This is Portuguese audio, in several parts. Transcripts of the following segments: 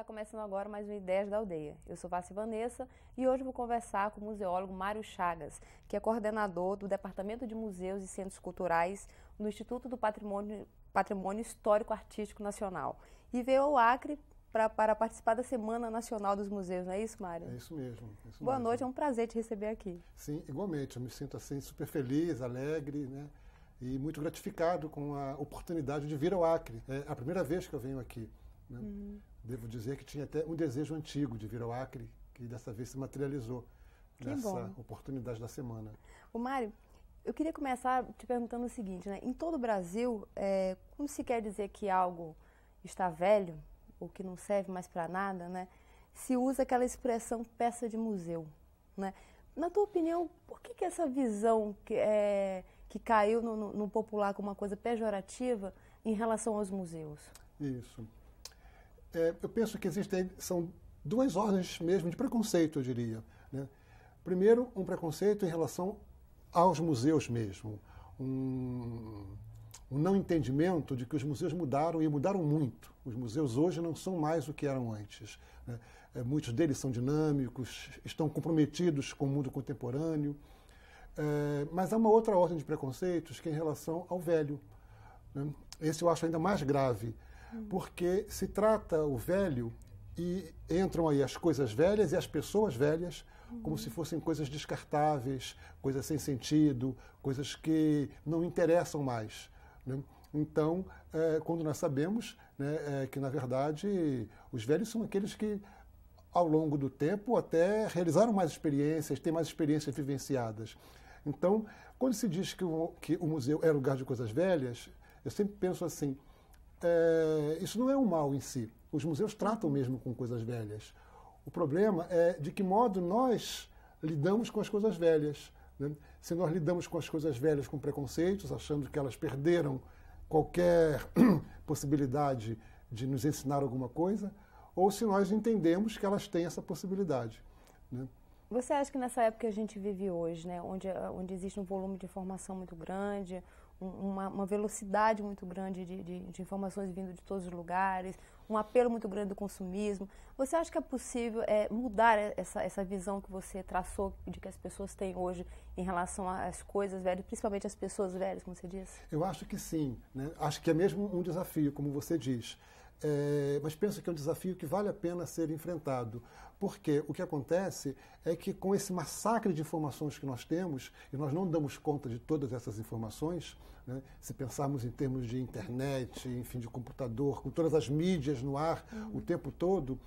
está começando agora mais um Ideias da Aldeia. Eu sou Vassi Vanessa e hoje vou conversar com o museólogo Mário Chagas, que é coordenador do Departamento de Museus e Centros Culturais do Instituto do Patrimônio, Patrimônio Histórico Artístico Nacional. E veio ao Acre pra, para participar da Semana Nacional dos Museus, não é isso, Mário? É isso mesmo. É isso Boa mesmo. noite, é um prazer te receber aqui. Sim, igualmente. Eu me sinto assim super feliz, alegre, né? e muito gratificado com a oportunidade de vir ao Acre. É a primeira vez que eu venho aqui. Né? Uhum devo dizer que tinha até um desejo antigo de vir ao Acre, que dessa vez se materializou que nessa bom. oportunidade da semana. O Mário, eu queria começar te perguntando o seguinte, né? Em todo o Brasil, é, como se quer dizer que algo está velho ou que não serve mais para nada, né? Se usa aquela expressão peça de museu, né? Na tua opinião, por que, que essa visão que, é, que caiu no, no, no popular como uma coisa pejorativa em relação aos museus? Isso é, eu penso que existem são duas ordens mesmo de preconceito, eu diria. Né? Primeiro, um preconceito em relação aos museus mesmo, um, um não entendimento de que os museus mudaram e mudaram muito. Os museus hoje não são mais o que eram antes. Né? É, muitos deles são dinâmicos, estão comprometidos com o mundo contemporâneo. É, mas há uma outra ordem de preconceitos que é em relação ao velho. Né? Esse eu acho ainda mais grave, porque se trata o velho e entram aí as coisas velhas e as pessoas velhas como se fossem coisas descartáveis, coisas sem sentido, coisas que não interessam mais. Né? Então, é, quando nós sabemos né, é, que, na verdade, os velhos são aqueles que, ao longo do tempo, até realizaram mais experiências, têm mais experiências vivenciadas. Então, quando se diz que o, que o museu é lugar de coisas velhas, eu sempre penso assim: é, isso não é um mal em si. Os museus tratam mesmo com coisas velhas. O problema é de que modo nós lidamos com as coisas velhas. Né? Se nós lidamos com as coisas velhas com preconceitos, achando que elas perderam qualquer possibilidade de nos ensinar alguma coisa, ou se nós entendemos que elas têm essa possibilidade. Né? Você acha que nessa época que a gente vive hoje, né, onde, onde existe um volume de informação muito grande, uma, uma velocidade muito grande de, de, de, informações vindo de todos os lugares, um apelo muito grande do consumismo. Você acha que é possível é, mudar essa, essa visão que você traçou de que as pessoas têm hoje em relação às coisas velhas, principalmente as pessoas velhas, como você disse? Eu acho que sim. Né? Acho que é mesmo um desafio, como você diz. É, mas penso que é um desafio que vale a pena ser enfrentado, porque o que acontece é que com esse massacre de informações que nós temos, e nós não damos conta de todas essas informações, né, se pensarmos em termos de internet, enfim, de computador, com todas as mídias no ar uhum. o tempo todo,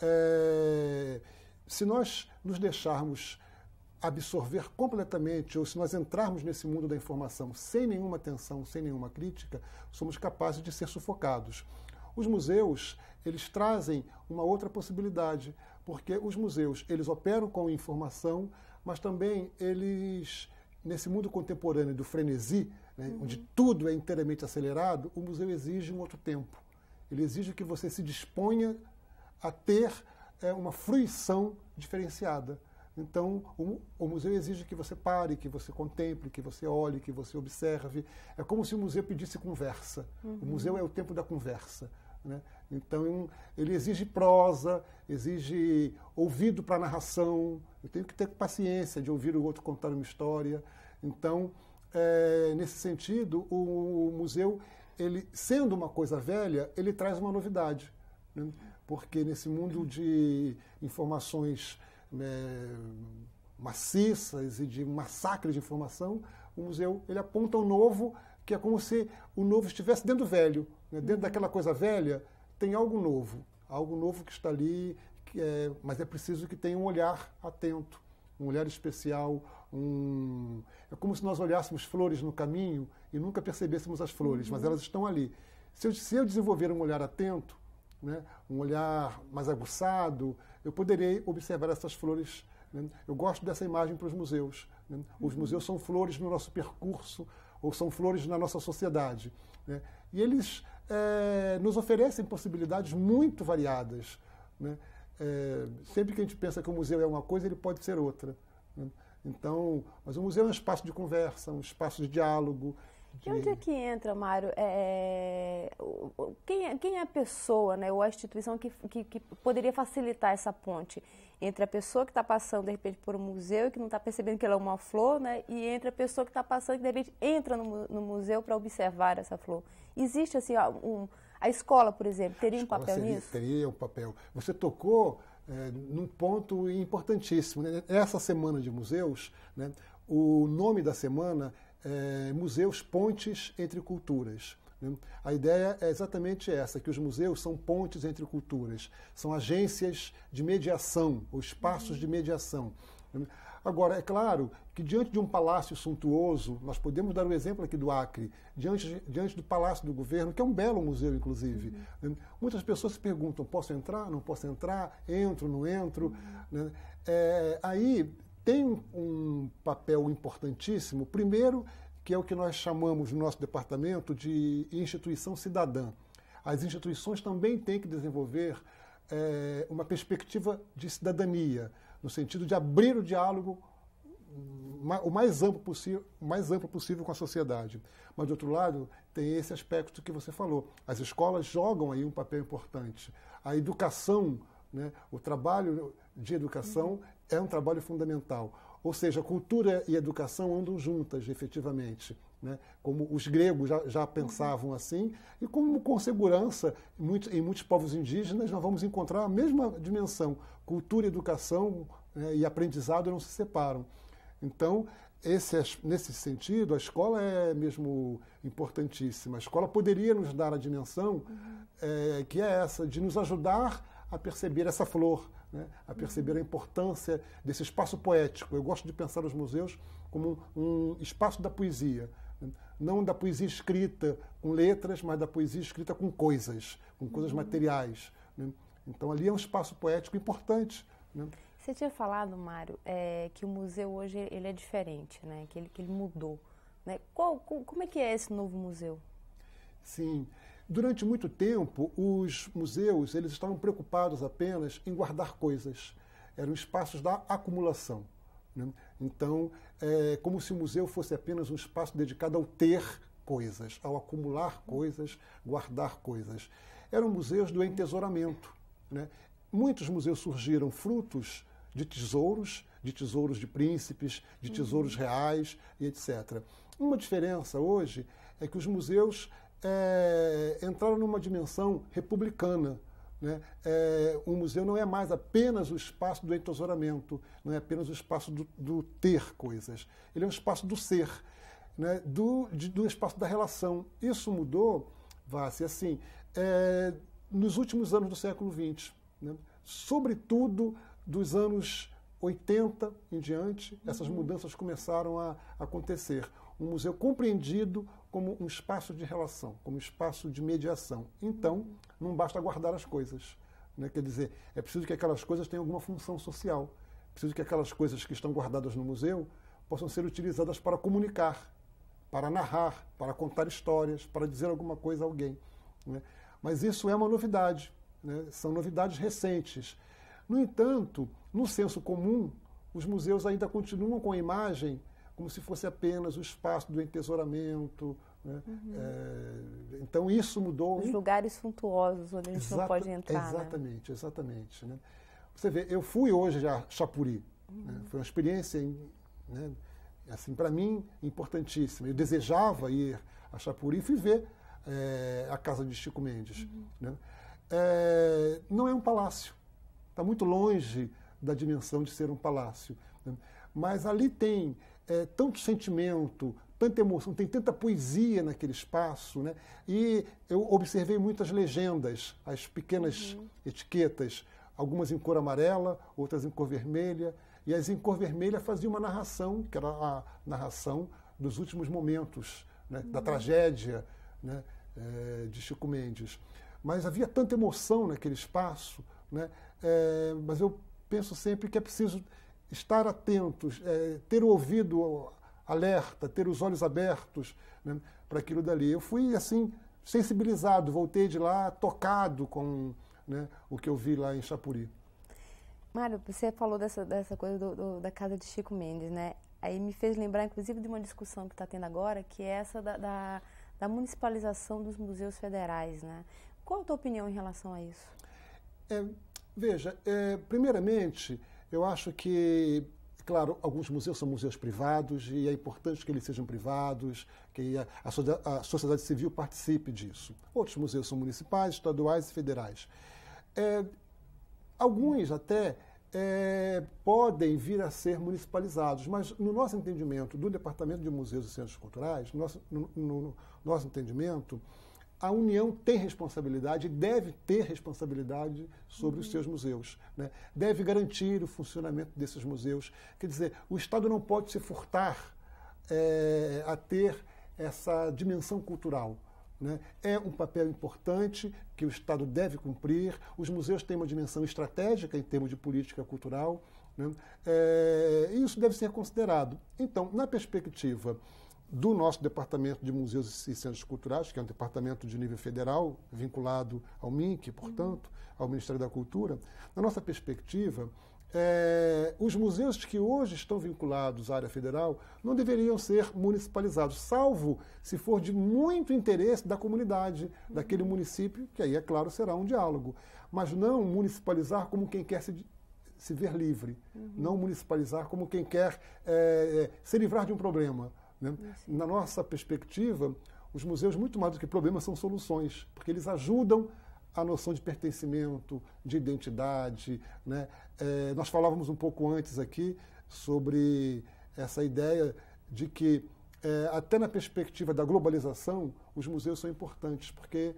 é, se nós nos deixarmos absorver completamente, ou se nós entrarmos nesse mundo da informação sem nenhuma atenção, sem nenhuma crítica, somos capazes de ser sufocados. Os museus, eles trazem uma outra possibilidade, porque os museus, eles operam com informação, mas também eles nesse mundo contemporâneo do frenesi, né, uhum. onde tudo é inteiramente acelerado, o museu exige um outro tempo. Ele exige que você se disponha a ter é, uma fruição diferenciada. Então, o, o, museu exige que você pare, que você contemple, que você olhe, que você observe. É como se o museu pedisse conversa. Uhum. O museu é o tempo da conversa. Né? Então, ele exige prosa, exige ouvido para a narração. Eu tenho que ter paciência de ouvir o outro contar uma história. Então, é, nesse sentido, o, o museu, ele sendo uma coisa velha, ele traz uma novidade. Né? Porque nesse mundo de informações né, maciças e de massacre de informação, o museu ele aponta o novo, que é como se o novo estivesse dentro do velho. Né? Dentro daquela coisa velha, tem algo novo. Algo novo que está ali, que é, mas é preciso que tenha um olhar atento, um olhar especial. Um... É como se nós olhássemos flores no caminho e nunca percebêssemos as flores, uhum. mas elas estão ali. Se eu, se eu desenvolver um olhar atento, né, um olhar mais aguçado, eu poderei observar essas flores. Né? Eu gosto dessa imagem para os museus. Né? Os uhum. museus são flores no nosso percurso, ou são flores na nossa sociedade. Né. E eles é, nos oferecem possibilidades muito variadas. Né? É, sempre que a gente pensa que o museu é uma coisa, ele pode ser outra. Né? Então, mas o museu é um espaço de conversa, um espaço de diálogo. De... E onde é que entra, Mário? É... é quem, é, quem é a pessoa né, ou a instituição que, que, que poderia facilitar essa ponte? entre a pessoa que está passando de repente por um museu e que não está percebendo que ela é uma flor, né? E entre a pessoa que está passando e de repente entra no, no museu para observar essa flor. Existe assim um, a escola, por exemplo, teria um papel seria, nisso? Teria um papel. Você tocou é, num ponto importantíssimo. Né? Essa semana de museus, né? o nome da semana é, museus pontes entre culturas. Né? A ideia é exatamente essa, que os museus são pontes entre culturas, são agências de mediação, ou espaços de mediação. Né? Agora, é claro que diante de um palácio suntuoso, nós podemos dar o um exemplo aqui do Acre, diante, diante do Palácio do Governo, que é um belo museu, inclusive. Uhum. Muitas pessoas se perguntam: posso entrar? Não posso entrar? Entro? Não entro? Uhum. Né? É, aí tem um papel importantíssimo. Primeiro, que é o que nós chamamos no nosso departamento de instituição cidadã. As instituições também têm que desenvolver é, uma perspectiva de cidadania, no sentido de abrir o diálogo hum, o mais amplo possível, mais amplo possível com a sociedade. Mas de outro lado, tem esse aspecto que você falou. As escolas jogam aí um papel importante. A educação, né, o trabalho de educação uhum é um trabalho fundamental. Ou seja, cultura e educação andam juntas, efetivamente. Né? Como os gregos já, já pensavam assim, e como, com segurança, em muitos, em muitos, povos indígenas, nós vamos encontrar a mesma dimensão. Cultura, educação né, e aprendizado não se separam. Então, esse, nesse sentido, a escola é mesmo importantíssima. A escola poderia nos dar a dimensão uhum. é, que é essa, de nos ajudar a perceber essa flor, né, a perceber a importância desse espaço poético. Eu gosto de pensar os museus como um espaço da poesia, não da poesia escrita com letras, mas da poesia escrita com coisas, com coisas uhum. materiais. Né? Então ali é um espaço poético importante. Né? Você tinha falado, Mário, é, que o museu hoje ele é diferente, né? que, ele, que ele mudou. Né? Qual, como é que é esse novo museu? Sim, Durante muito tempo, os museus eles estavam preocupados apenas em guardar coisas. Eram espaços da acumulação. Né? Então, é como se o museu fosse apenas um espaço dedicado ao ter coisas, ao acumular coisas, guardar coisas. Eram museus do entesouramento. Né? Muitos museus surgiram frutos de tesouros, de tesouros de príncipes, de tesouros uhum. reais e etc. Uma diferença hoje é que os museus é, entraram numa dimensão republicana. Né? É, o museu não é mais apenas o espaço do entesouramento, não é apenas o espaço do, do ter coisas. Ele é um espaço do ser, né? do, de, do espaço da relação. Isso mudou, Vassi, assim, é, nos últimos anos do século XX. Né? Sobretudo dos anos 80 em diante, essas uhum. mudanças começaram a acontecer. Um museu compreendido como um espaço de relação, como um espaço de mediação. Então, não basta guardar as coisas. Né? Quer dizer, é preciso que aquelas coisas tenham alguma função social. É preciso que aquelas coisas que estão guardadas no museu possam ser utilizadas para comunicar, para narrar, para contar histórias, para dizer alguma coisa a alguém. Né? Mas isso é uma novidade, né? são novidades recentes. No entanto, no senso comum, os museus ainda continuam com a imagem como se fosse apenas o espaço do entesouramento, né? Uhum. É, então isso mudou. Os lugares suntuosos onde a gente Exata, não pode entrar. Né? Exatamente, né? exatamente. Né? Você vê, eu fui hoje a Chapuri. Né? Uhum. Foi uma experiência, né? assim, para mim, importantíssima. Eu desejava ir a Chapuri e fui ver é, a casa de Chico Mendes. Uhum. É, não é um palácio. Está muito longe da dimensão de ser um palácio. Mas ali tem é, tanto sentimento, tanta emoção, tem tanta poesia naquele espaço, né? E eu observei muitas legendas, as pequenas uhum. etiquetas, algumas em cor amarela, outras em cor vermelha, e as em cor vermelha faziam uma narração, que era a narração dos últimos momentos, né? uhum. da tragédia, né? É, de Chico Mendes. Mas havia tanta emoção naquele espaço, né? É, mas eu penso sempre que é preciso estar atentos, é, ter o ouvido alerta, ter os olhos abertos né, para aquilo dali. Eu fui assim sensibilizado, voltei de lá tocado com né, o que eu vi lá em Chapuri. Mário, você falou dessa, dessa coisa do, do, da casa de Chico Mendes, né? Aí me fez lembrar, inclusive, de uma discussão que está tendo agora, que é essa da, da, da, municipalização dos museus federais, né? Qual a tua opinião em relação a isso? É, veja, é, primeiramente, eu acho que Claro, alguns museus são museus privados e é importante que eles sejam privados, que a, sociedade civil participe disso. Outros museus são municipais, estaduais e federais. É, alguns até é, podem vir a ser municipalizados, mas no nosso entendimento do Departamento de Museus e Centros Culturais, no nosso, no, no, no nosso entendimento, a União tem responsabilidade, deve ter responsabilidade sobre uhum. os seus museus. Né? Deve garantir o funcionamento desses museus. Quer dizer, o Estado não pode se furtar é, a ter essa dimensão cultural. Né? É um papel importante que o Estado deve cumprir. Os museus têm uma dimensão estratégica em termos de política cultural. Né? É, e isso deve ser considerado. Então, na perspectiva do nosso Departamento de Museus e Centros Culturais, que é um departamento de nível federal, vinculado ao MINC, portanto, ao Ministério da Cultura, na nossa perspectiva, é, os museus que hoje estão vinculados à área federal não deveriam ser municipalizados, salvo se for de muito interesse da comunidade, daquele município, que aí, é claro, será um diálogo. Mas não municipalizar como quem quer se, se ver livre, uhum. não municipalizar como quem quer é, é se livrar de um problema né? Na nossa perspectiva, os museus, muito mais do que problemas, são soluções, porque eles ajudam a noção de pertencimento, de identidade. Né? É, nós falávamos um pouco antes aqui sobre essa ideia de que, é, até na perspectiva da globalização, os museus são importantes, porque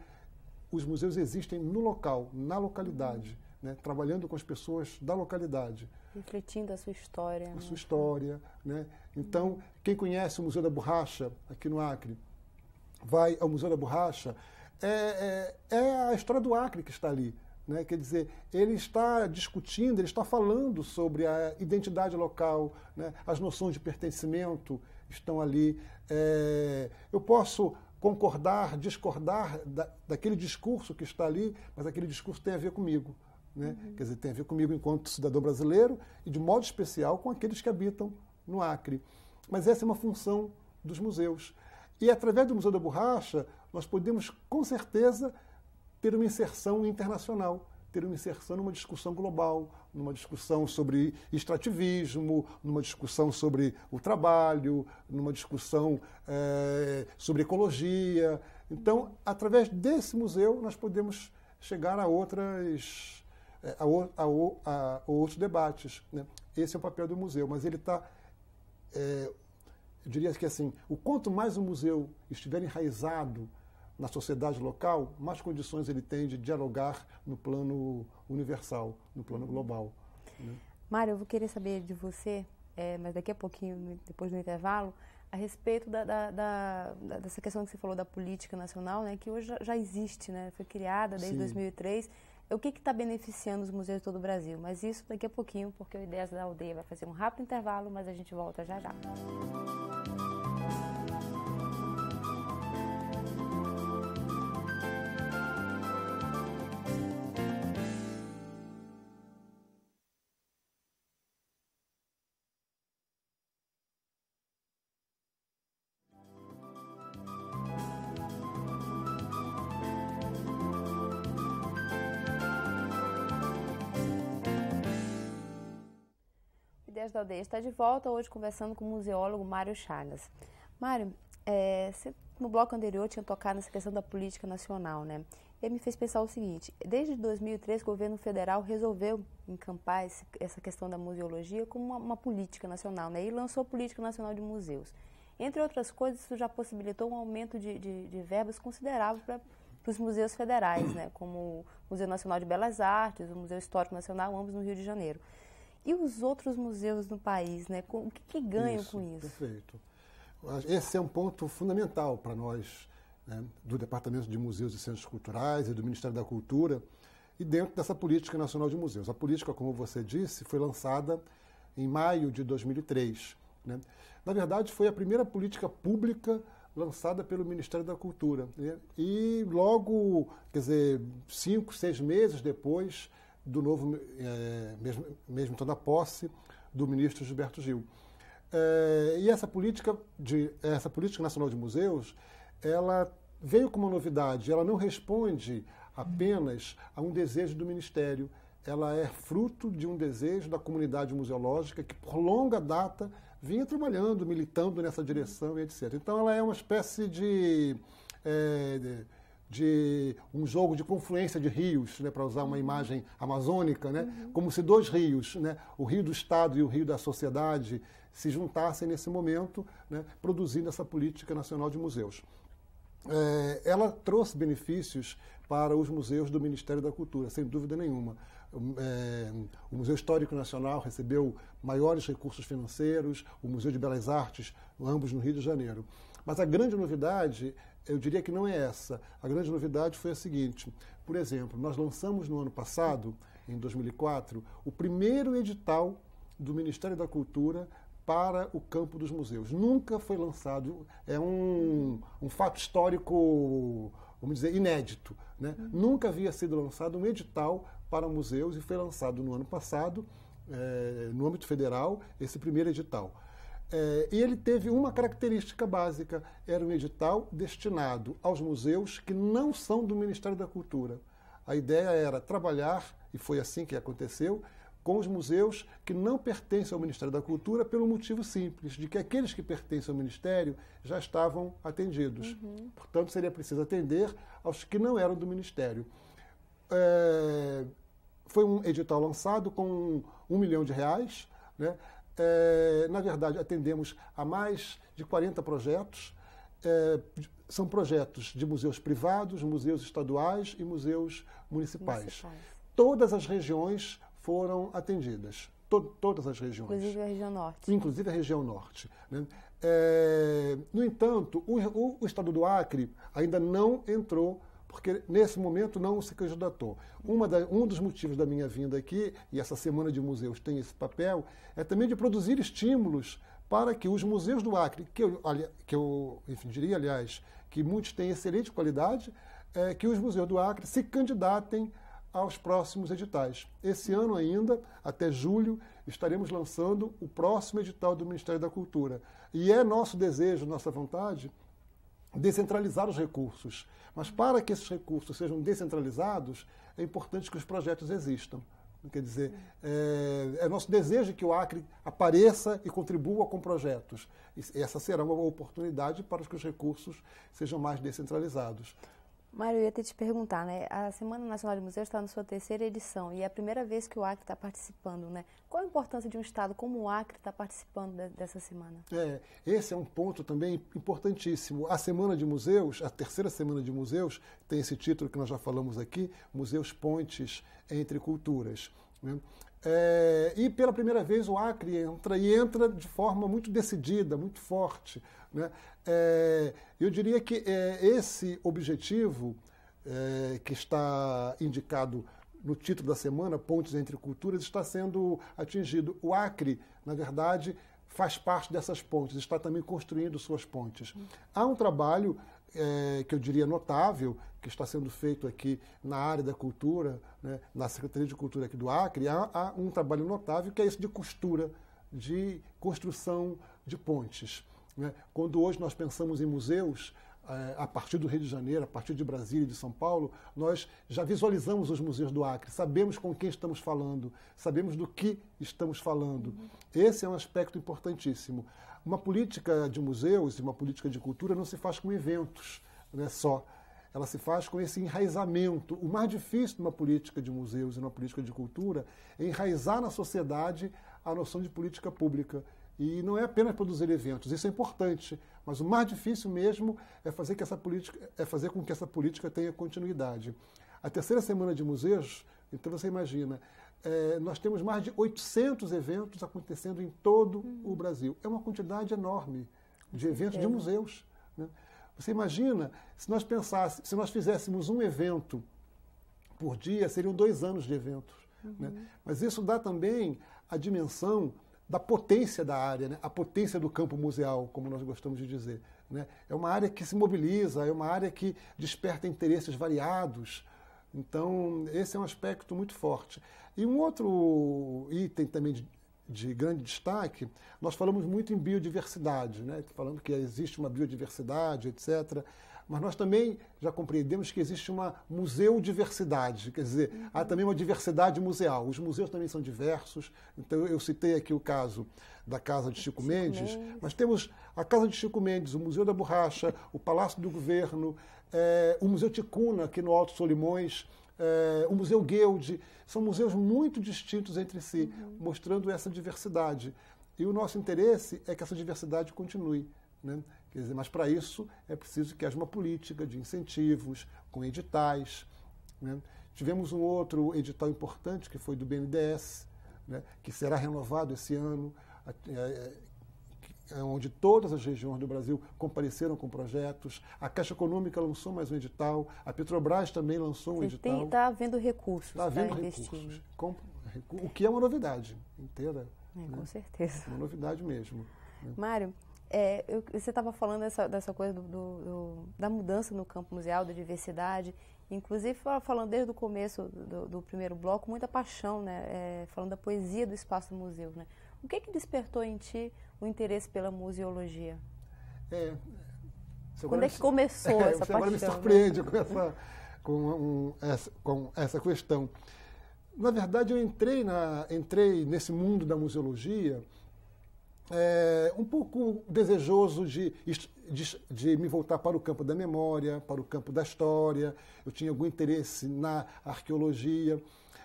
os museus existem no local, na localidade, uhum. né? trabalhando com as pessoas da localidade. Refletindo a sua história. A né? sua história, né? Então, quem conhece o Museu da Borracha, aqui no Acre, vai ao Museu da Borracha, é, é, é a história do Acre que está ali. Né? Quer dizer, ele está discutindo, ele está falando sobre a identidade local, né? as noções de pertencimento estão ali. É, eu posso concordar, discordar da, daquele discurso que está ali, mas aquele discurso tem a ver comigo. Né? Uhum. Quer dizer, tem a ver comigo enquanto cidadão brasileiro e, de modo especial, com aqueles que habitam no Acre. Mas essa é uma função dos museus. E através do Museu da Borracha, nós podemos, com certeza, ter uma inserção internacional, ter uma inserção numa discussão global, numa discussão sobre extrativismo, numa discussão sobre o trabalho, numa discussão é, sobre ecologia. Então, através desse museu, nós podemos chegar a outras eh, a, a, a, outros debates. Né? Esse é o papel do museu, mas ele está é, eu diria que assim, o quanto mais o museu estiver enraizado na sociedade local, mais condições ele tem de dialogar no plano universal, no plano uhum. global. Né? Mário, eu vou querer saber de você, é, mas daqui a pouquinho, depois do intervalo, a respeito da, da, da, dessa questão que você falou da política nacional, né, que hoje já existe, né, foi criada desde Sim. 2003 o que está beneficiando os museus de todo o Brasil. Mas isso daqui a pouquinho, porque o Ideias da Aldeia vai fazer um rápido intervalo, mas a gente volta já já. da Aldeia está de volta hoje conversando com o museólogo Mário Chagas. Mário, é, você, no bloco anterior tinha tocado nessa questão da política nacional, né? E me fez pensar o seguinte: desde 2003, o governo federal resolveu encampar esse, essa questão da museologia como uma, uma política nacional, né? E lançou a Política Nacional de Museus. Entre outras coisas, isso já possibilitou um aumento de, de, de verbas considerável para para os museus federais, né, como o Museu Nacional de Belas Artes, o Museu Histórico Nacional, ambos no Rio de Janeiro. E os outros museus no país, né? O que, que ganham isso, com isso? Perfeito. Esse é um ponto fundamental para nós, né, do Departamento de Museus e Centros Culturais e do Ministério da Cultura, e dentro dessa Política Nacional de Museus. A política, como você disse, foi lançada em maio de 2003. Né? Na verdade, foi a primeira política pública lançada pelo Ministério da Cultura. Né? E logo, quer dizer, cinco, seis meses depois, do novo, é, mesmo, mesmo estando a posse, do ministro Gilberto Gil. É, e essa política, de, essa política nacional de museus, ela veio como uma novidade, ela não responde apenas a um desejo do Ministério, ela é fruto de um desejo da comunidade museológica que, por longa data, vinha trabalhando, militando nessa direção e etc. Então, ela é uma espécie de, é, de de um jogo de confluência de rios, né, para usar uma uhum. imagem amazônica, né, uhum. como se dois rios, né, o rio do Estado e o rio da sociedade, se juntassem nesse momento, né, produzindo essa política nacional de museus. É, ela trouxe benefícios para os museus do Ministério da Cultura, sem dúvida nenhuma. É, o Museu Histórico Nacional recebeu maiores recursos financeiros, o Museu de Belas Artes, ambos no Rio de Janeiro. Mas a grande novidade eu diria que não é essa. A grande novidade foi a seguinte: por exemplo, nós lançamos no ano passado, em 2004, o primeiro edital do Ministério da Cultura para o campo dos museus. Nunca foi lançado, é um, um fato histórico, vamos dizer, inédito. Né? Uhum. Nunca havia sido lançado um edital para museus e foi lançado no ano passado, é, no âmbito federal, esse primeiro edital. É, e ele teve uma característica básica: era um edital destinado aos museus que não são do Ministério da Cultura. A ideia era trabalhar, e foi assim que aconteceu, com os museus que não pertencem ao Ministério da Cultura pelo motivo simples de que aqueles que pertencem ao Ministério já estavam atendidos. Uhum. Portanto, seria preciso atender aos que não eram do Ministério. É, foi um edital lançado com um milhão de reais. Né? É, na verdade, atendemos a mais de 40 projetos. É, são projetos de museus privados, museus estaduais e museus municipais. municipais. Todas as regiões foram atendidas. To todas as regiões. Inclusive a região norte. Inclusive a região norte. Né? É, no entanto, o, o, o estado do Acre ainda não entrou porque nesse momento não se candidatou. Da, um dos motivos da minha vinda aqui, e essa Semana de Museus tem esse papel, é também de produzir estímulos para que os museus do Acre, que eu, que eu enfim, diria, aliás, que muitos têm excelente qualidade, é, que os museus do Acre se candidatem aos próximos editais. Esse ano ainda, até julho, estaremos lançando o próximo edital do Ministério da Cultura. E é nosso desejo, nossa vontade, descentralizar os recursos. Mas para que esses recursos sejam descentralizados, é importante que os projetos existam. Quer dizer, é, é, nosso desejo que o Acre apareça e contribua com projetos. E essa será uma oportunidade para que os recursos sejam mais descentralizados. Mário, eu ia te perguntar, né? A Semana Nacional de Museus está na sua terceira edição e é a primeira vez que o Acre está participando, né? Qual a importância de um Estado como o Acre estar tá participando de, dessa semana? É, esse é um ponto também importantíssimo. A Semana de Museus, a terceira Semana de Museus, tem esse título que nós já falamos aqui, Museus Pontes entre Culturas. Né? É, e pela primeira vez o Acre entra e entra de forma muito decidida, muito forte. Né? É, eu diria que é, esse objetivo é, que está indicado no título da semana, Pontes entre Culturas, está sendo atingido. O Acre, na verdade, faz parte dessas pontes, está também construindo suas pontes. Há um trabalho é, que eu diria notável, que está sendo feito aqui na área da cultura, né, na Secretaria de Cultura aqui do Acre, há, há um trabalho notável que é esse de costura, de construção de pontes. Né. Quando hoje nós pensamos em museus, eh, a partir do Rio de Janeiro, a partir de Brasília e de São Paulo, nós já visualizamos os museus do Acre, sabemos com quem estamos falando, sabemos do que estamos falando. Esse é um aspecto importantíssimo. Uma política de museus e uma política de cultura não se faz com eventos né, só. Ela se faz com esse enraizamento. O mais difícil de uma política de museus e uma política de cultura é enraizar na sociedade a noção de política pública e não é apenas produzir eventos, isso é importante, mas o mais difícil mesmo é fazer, que essa política, é fazer com que essa política tenha continuidade. A terceira semana de museus, então você imagina, é, nós temos mais de 800 eventos acontecendo em todo o uhum. Brasil. É uma quantidade enorme de eventos de museus. Né? Você imagina, se nós pensássemos, se nós fizéssemos um evento por dia, seriam dois anos de eventos. Né? Uhum. Né? Mas isso dá também a dimensão da potência da área, né? a potência do campo museal, como nós gostamos de dizer. Né? É uma área que se mobiliza, é uma área que desperta interesses variados. Então, esse é um aspecto muito forte. E um outro item também de, de grande destaque, nós falamos muito em biodiversidade, né? falando que existe uma biodiversidade, etc mas nós também já compreendemos que existe uma museu-diversidade, quer dizer, uhum. há também uma diversidade museal. Os museus também são diversos, então eu citei aqui o caso da Casa de Chico, Chico Mendes, Mendes, mas temos a Casa de Chico Mendes, o Museu da Borracha, o Palácio do Governo, é, o Museu Ticuna, aqui no Alto Solimões, é, o Museu Guild, são museus muito distintos entre si, uhum. mostrando essa diversidade. E o nosso interesse é que essa diversidade continue. Né? Quer dizer, mas para isso é preciso que haja uma política de incentivos, com editais. Né? Tivemos um outro edital importante, que foi do BNDES, né? que será renovado esse ano, é, é, onde todas as regiões do Brasil compareceram com projetos. A Caixa Econômica lançou mais um edital, a Petrobras também lançou um Você edital. Está havendo recursos. Está havendo recursos. Né? Com, o que é uma novidade inteira. É, né? Com certeza. É uma novidade mesmo. Né? Mário, é, eu, você estava falando dessa, dessa coisa do, do, do, da mudança no campo museal, da diversidade, inclusive falando desde o começo do, primeiro bloco, muita paixão, né? É, falando da poesia do espaço do museu. Né? O que, que despertou em ti o interesse pela museologia? É, Quando é que me, começou é, essa paixão? Agora me né? surpreende né? com, essa, com, um, essa, com essa questão. Na verdade, eu entrei, na, entrei nesse mundo da museologia é, um pouco desejoso de, de, de, me voltar para o campo da memória, para o campo da história. Eu tinha algum interesse na arqueologia.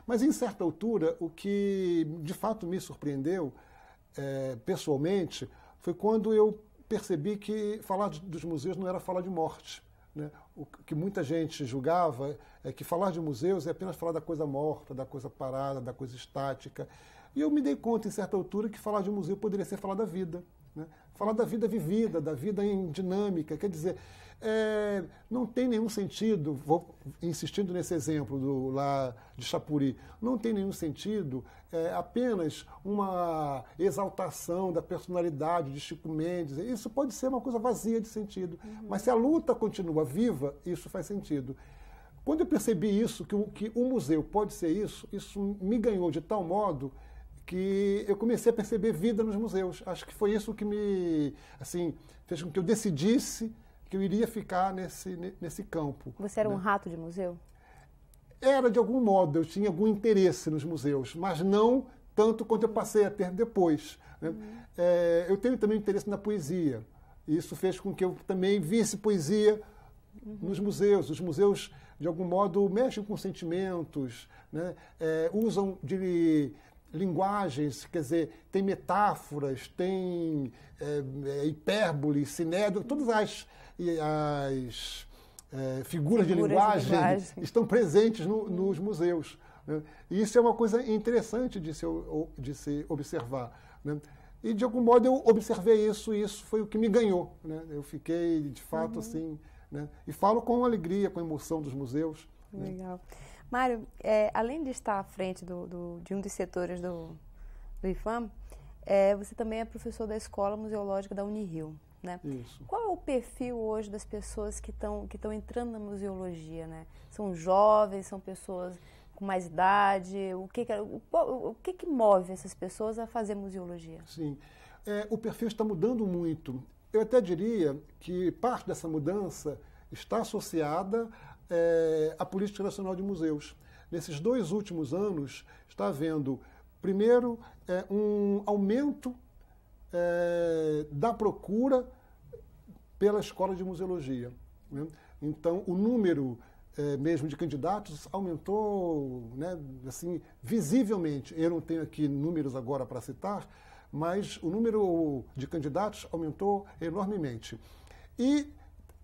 Mas, em certa altura, o que de fato me surpreendeu é, pessoalmente foi quando eu percebi que falar dos museus não era falar de morte. Né? O que muita gente julgava é que falar de museus é apenas falar da coisa morta, da coisa parada, da coisa estática. E eu me dei conta, em certa altura, que falar de museu poderia ser falar da vida. Né? Falar da vida vivida, da vida em dinâmica. Quer dizer, é, não tem nenhum sentido, vou insistindo nesse exemplo do, lá de Chapuri, não tem nenhum sentido é, apenas uma exaltação da personalidade de Chico Mendes. Isso pode ser uma coisa vazia de sentido. Uhum. Mas se a luta continua viva, isso faz sentido. Quando eu percebi isso, que o, que o museu pode ser isso, isso me ganhou de tal modo que eu comecei a perceber vida nos museus. Acho que foi isso que me, assim, fez com que eu decidisse que eu iria ficar nesse, nesse campo. Você era né? um rato de museu? Era de algum modo, eu tinha algum interesse nos museus, mas não tanto quanto eu passei a ter depois. Né? Uhum. É, eu tenho também interesse na poesia. Isso fez com que eu também visse poesia uhum. nos museus. Os museus, de algum modo, mexem com sentimentos, né? é, usam de linguagens, quer dizer, tem metáforas, tem é, eh, eh, hipérbole, sinédrio, todas as, as é, figuras, de, linguagem de, linguagem estão presentes no, nos museus. Né? E isso é uma coisa interessante de se, de se observar. Né? E, de algum modo, eu observei isso e isso foi o que me ganhou. Né? Eu fiquei, de fato, uhum. assim... Né? E falo com alegria, com emoção dos museus. Né? Legal. Mário, é, além de estar à frente do, do, de um dos setores do, do IFAM, é, você também é professor da Escola Museológica da Unirio. Né? Isso. Qual é o perfil hoje das pessoas que estão que entrando na museologia? Né? São jovens, são pessoas com mais idade? O que, o, o que, que move essas pessoas a fazer museologia? Sim, é, o perfil está mudando muito. Eu até diria que parte dessa mudança está associada é, a Política Nacional de Museus. Nesses dois últimos anos, está havendo, primeiro, é, um aumento é, da procura pela Escola de Museologia. Né? Então, o número é, mesmo de candidatos aumentou né, assim, visivelmente. Eu não tenho aqui números agora para citar, mas o número de candidatos aumentou enormemente. E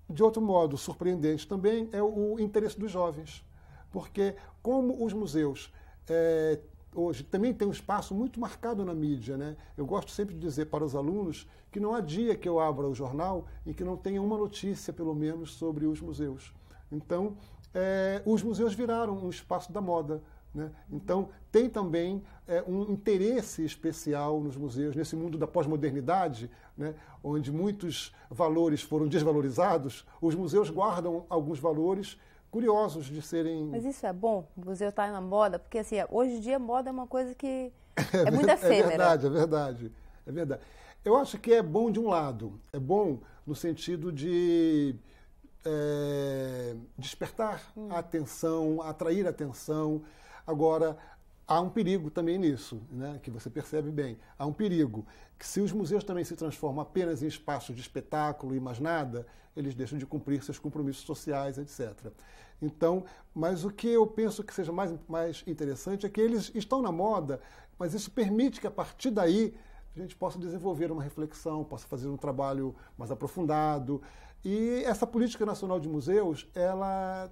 de outro modo, surpreendente também é o interesse dos jovens, porque como os museus é, hoje também têm um espaço muito marcado na mídia. Né? Eu gosto sempre de dizer para os alunos que não há dia que eu abra o jornal e que não tenha uma notícia, pelo menos, sobre os museus. Então, é, os museus viraram um espaço da moda. Né? Então, tem também é, um interesse especial nos museus, nesse mundo da pós-modernidade, né? onde muitos valores foram desvalorizados, os museus guardam alguns valores curiosos de serem. Mas isso é bom? O museu está na moda? Porque, assim, hoje em dia, moda é uma coisa que é, é muito é efêmera. É verdade, é verdade. É verdade. Eu acho que é bom de um lado. É bom no sentido de é, despertar hum. a atenção, atrair a atenção. Agora, há um perigo também nisso, né, que você percebe bem. Há um perigo que se os museus também se transformam apenas em espaços de espetáculo e mais nada, eles deixam de cumprir seus compromissos sociais, etc. Então, mas o que eu penso que seja mais, mais interessante é que eles estão na moda, mas isso permite que a partir daí a gente possa desenvolver uma reflexão, possa fazer um trabalho mais aprofundado, e essa política nacional de museus, ela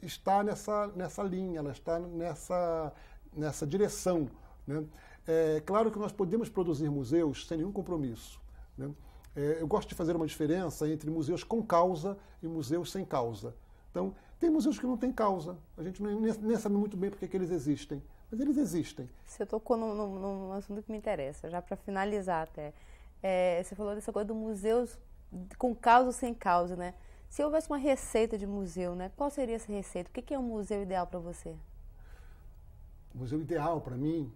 está nessa, nessa linha, ela está nessa, nessa direção. Né? É claro que nós podemos produzir museus sem nenhum compromisso. Né? É, eu gosto de fazer uma diferença entre museus com causa e museus sem causa. Então, tem museus que não têm causa, a gente nem, nem sabe muito bem por que eles existem, mas eles existem. Você tocou num, num, num assunto que me interessa, já para finalizar até. É, você falou dessa coisa do museus com causa ou sem causa, né? Se houvesse uma receita de museu, né? Qual seria essa receita? O que é um museu ideal para você? O museu ideal para mim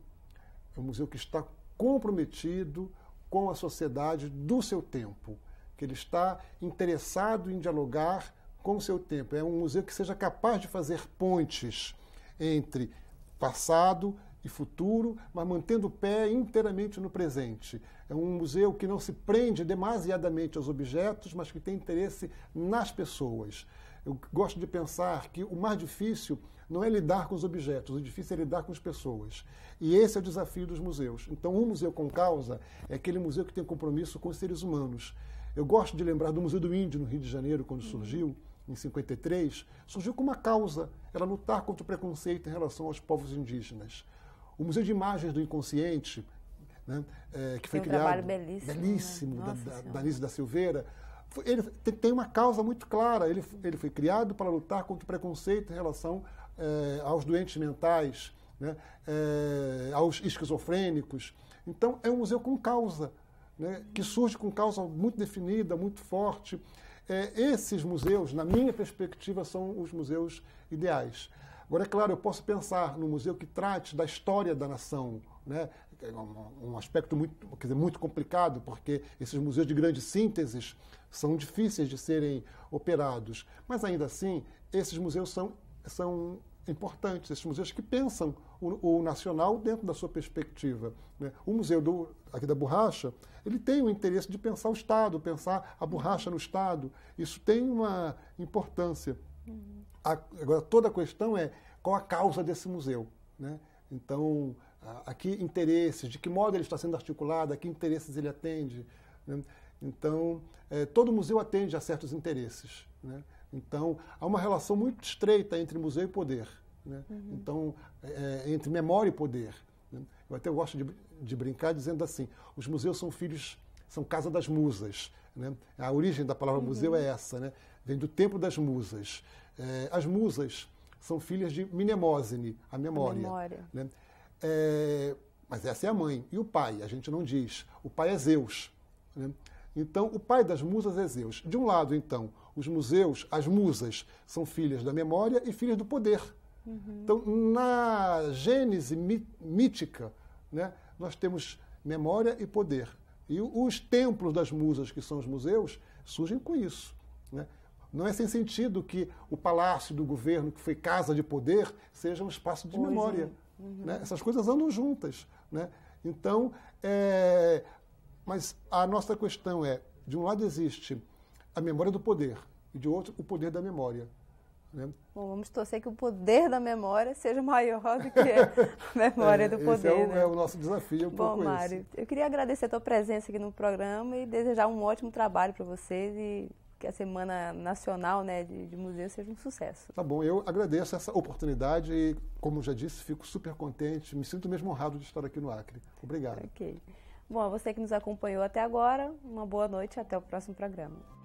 é um museu que está comprometido com a sociedade do seu tempo, que ele está interessado em dialogar com o seu tempo. É um museu que seja capaz de fazer pontes entre passado, e futuro, mas mantendo o pé inteiramente no presente. É um museu que não se prende demasiadamente aos objetos, mas que tem interesse nas pessoas. Eu gosto de pensar que o mais difícil não é lidar com os objetos, o difícil é lidar com as pessoas. E esse é o desafio dos museus. Então, um museu com causa é aquele museu que tem compromisso com os seres humanos. Eu gosto de lembrar do Museu do Índio, no Rio de Janeiro, quando uhum. surgiu, em 53, surgiu com uma causa, era lutar contra o preconceito em relação aos povos indígenas. O Museu de Imagens do Inconsciente, né, é, que foi um criado. belíssimo. belíssimo né? da, da, da, da Silveira. Ele tem uma causa muito clara. Ele, ele foi criado para lutar contra o preconceito em relação é, aos doentes mentais, né, é, aos esquizofrênicos. Então, é um museu com causa, né, que surge com causa muito definida, muito forte. É, esses museus, na minha perspectiva, são os museus ideais. Agora, é claro, eu posso pensar num museu que trate da história da nação, né? É um aspecto muito, quer dizer, muito complicado, porque esses museus de grandes sínteses são difíceis de serem operados. Mas, ainda assim, esses museus são, são importantes, esses museus que pensam o, o nacional dentro da sua perspectiva. Né? O museu do, aqui da borracha, ele tem o interesse de pensar o Estado, pensar a borracha no Estado. Isso tem uma importância. Uhum. A, agora, toda a questão é qual a causa desse museu. Né? Então, a, a que interesses, de que modo ele está sendo articulado, a que interesses ele atende. Né? Então, é, todo museu atende a certos interesses. Né? Então, há uma relação muito estreita entre museu e poder. Né? Uhum. Então, é, é entre memória e poder. Né? Eu até gosto de, de, brincar dizendo assim: os museus são filhos, são casa das musas. Né? A origem da palavra uhum. museu é essa. Né? vem do tempo das musas. É, as musas são filhas de mnemosine, a memória. A memória. Né? É, mas essa é a mãe. E o pai? A gente não diz. O pai é Zeus. Né? Então, o pai das musas é Zeus. De um lado, então, os museus, as musas, são filhas da memória e filhas do poder. Uhum. Então, na gênese mítica, né, nós temos memória e poder. E os templos das musas, que são os museus, surgem com isso. Né? Não é sem sentido que o palácio do governo, que foi casa de poder, seja um espaço de pois memória. É. Uhum. Né? Essas coisas andam juntas. Né? Então, é... mas a nossa questão é: de um lado existe a memória do poder, e de outro, o poder da memória. Né? Bom, vamos torcer que o poder da memória seja maior do que a é, memória é, do poder. Esse é, o, né? é o nosso desafio. Um Bom, Mário, esse. eu queria agradecer a tua presença aqui no programa e desejar um ótimo trabalho para vocês e que a Semana Nacional né, de, de Museu seja um sucesso. Tá bom, eu agradeço essa oportunidade e, como já disse, fico super contente, me sinto mesmo honrado de estar aqui no Acre. Obrigado. Ok. Bom, a você que nos acompanhou até agora, uma boa noite e até o próximo programa.